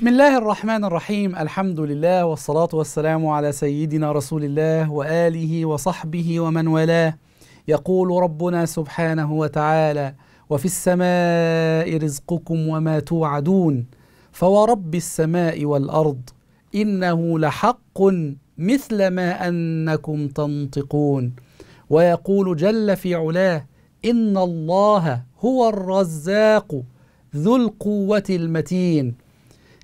بسم الله الرحمن الرحيم الحمد لله والصلاة والسلام على سيدنا رسول الله وآله وصحبه ومن والاه يقول ربنا سبحانه وتعالى وفي السماء رزقكم وما توعدون فورب السماء والأرض إنه لحق مثل ما أنكم تنطقون ويقول جل في علاه إن الله هو الرزاق ذو القوة المتين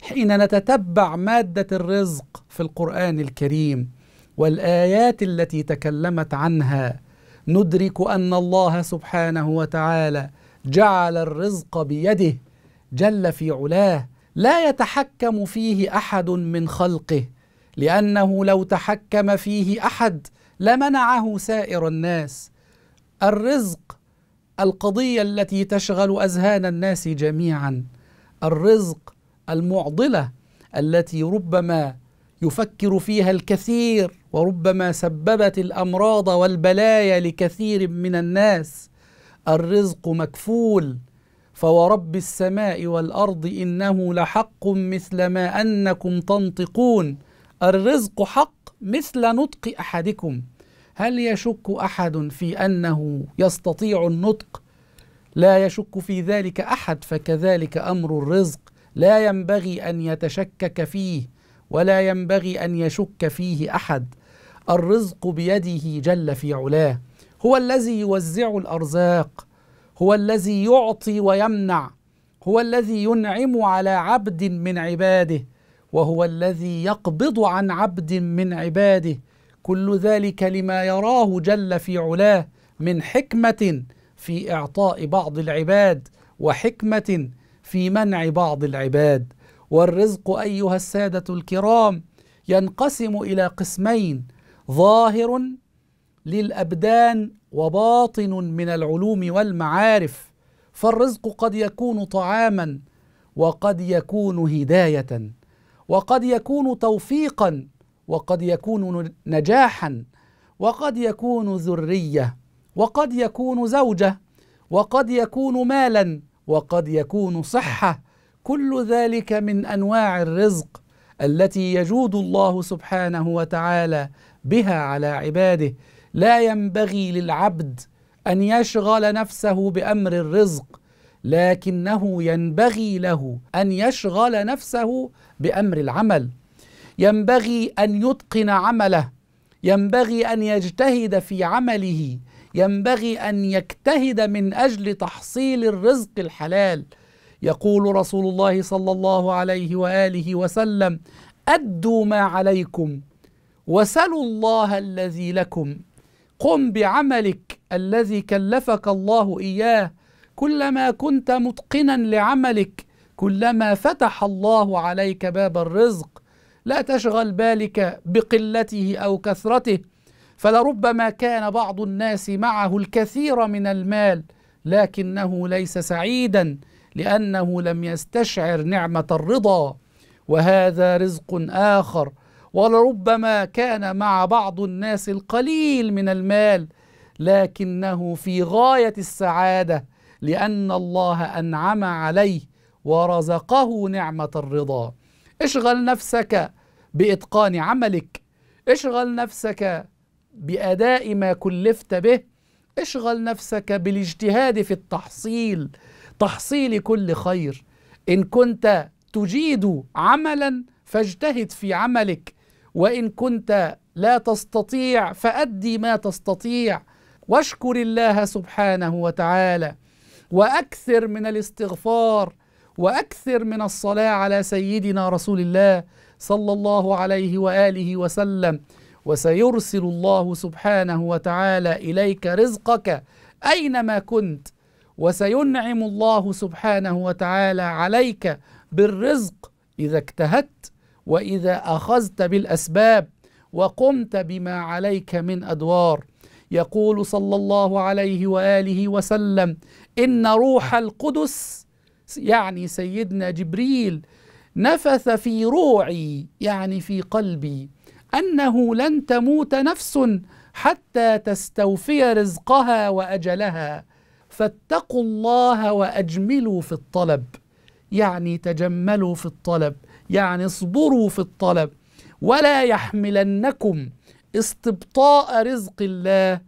حين نتتبع ماده الرزق في القران الكريم والايات التي تكلمت عنها ندرك ان الله سبحانه وتعالى جعل الرزق بيده جل في علاه لا يتحكم فيه احد من خلقه لانه لو تحكم فيه احد لمنعه سائر الناس الرزق القضيه التي تشغل اذهان الناس جميعا الرزق المعضله التي ربما يفكر فيها الكثير وربما سببت الامراض والبلايا لكثير من الناس الرزق مكفول فورب السماء والارض انه لحق مثل ما انكم تنطقون الرزق حق مثل نطق احدكم هل يشك احد في انه يستطيع النطق لا يشك في ذلك احد فكذلك امر الرزق لا ينبغي ان يتشكك فيه ولا ينبغي ان يشك فيه احد الرزق بيده جل في علاه هو الذي يوزع الارزاق هو الذي يعطي ويمنع هو الذي ينعم على عبد من عباده وهو الذي يقبض عن عبد من عباده كل ذلك لما يراه جل في علاه من حكمه في اعطاء بعض العباد وحكمه في منع بعض العباد والرزق ايها الساده الكرام ينقسم الى قسمين ظاهر للابدان وباطن من العلوم والمعارف فالرزق قد يكون طعاما وقد يكون هدايه وقد يكون توفيقا وقد يكون نجاحا وقد يكون ذريه وقد يكون زوجه وقد يكون مالا وقد يكون صحه كل ذلك من انواع الرزق التي يجود الله سبحانه وتعالى بها على عباده لا ينبغي للعبد ان يشغل نفسه بامر الرزق لكنه ينبغي له ان يشغل نفسه بامر العمل ينبغي ان يتقن عمله ينبغي ان يجتهد في عمله ينبغي أن يجتهد من أجل تحصيل الرزق الحلال يقول رسول الله صلى الله عليه وآله وسلم أدوا ما عليكم وسلوا الله الذي لكم قم بعملك الذي كلفك الله إياه كلما كنت متقنا لعملك كلما فتح الله عليك باب الرزق لا تشغل بالك بقلته أو كثرته فلربما كان بعض الناس معه الكثير من المال لكنه ليس سعيدا لانه لم يستشعر نعمه الرضا وهذا رزق اخر ولربما كان مع بعض الناس القليل من المال لكنه في غايه السعاده لان الله انعم عليه ورزقه نعمه الرضا اشغل نفسك باتقان عملك اشغل نفسك بأداء ما كلفت به اشغل نفسك بالاجتهاد في التحصيل تحصيل كل خير إن كنت تجيد عملا فاجتهد في عملك وإن كنت لا تستطيع فأدي ما تستطيع واشكر الله سبحانه وتعالى واكثر من الاستغفار واكثر من الصلاه على سيدنا رسول الله صلى الله عليه واله وسلم وسيرسل الله سبحانه وتعالى اليك رزقك اينما كنت وسينعم الله سبحانه وتعالى عليك بالرزق اذا اجتهدت واذا اخذت بالاسباب وقمت بما عليك من ادوار يقول صلى الله عليه واله وسلم ان روح القدس يعني سيدنا جبريل نفث في روعي يعني في قلبي أنه لن تموت نفس حتى تستوفي رزقها وأجلها فاتقوا الله وأجملوا في الطلب يعني تجملوا في الطلب يعني اصبروا في الطلب ولا يحملنكم استبطاء رزق الله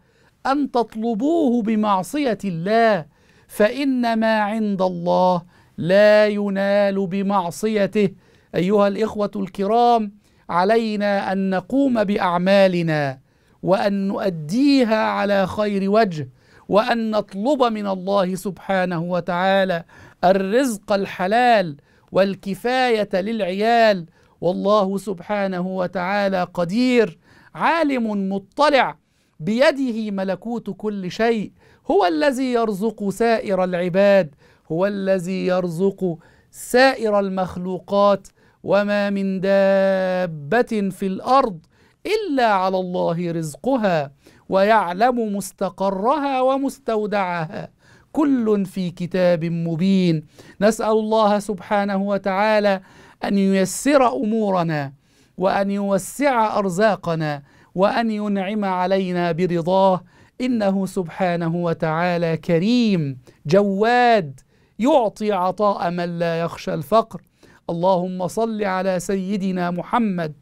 أن تطلبوه بمعصية الله فإن ما عند الله لا ينال بمعصيته أيها الإخوة الكرام علينا أن نقوم بأعمالنا وأن نؤديها على خير وجه وأن نطلب من الله سبحانه وتعالى الرزق الحلال والكفاية للعيال والله سبحانه وتعالى قدير عالم مطلع بيده ملكوت كل شيء هو الذي يرزق سائر العباد هو الذي يرزق سائر المخلوقات وما من دابة في الأرض إلا على الله رزقها ويعلم مستقرها ومستودعها كل في كتاب مبين نسأل الله سبحانه وتعالى أن ييسر أمورنا وأن يوسع أرزاقنا وأن ينعم علينا برضاه إنه سبحانه وتعالى كريم جواد يعطي عطاء من لا يخشى الفقر اللهم صل على سيدنا محمد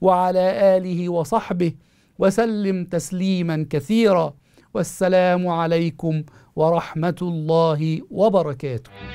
وعلى اله وصحبه وسلم تسليما كثيرا والسلام عليكم ورحمه الله وبركاته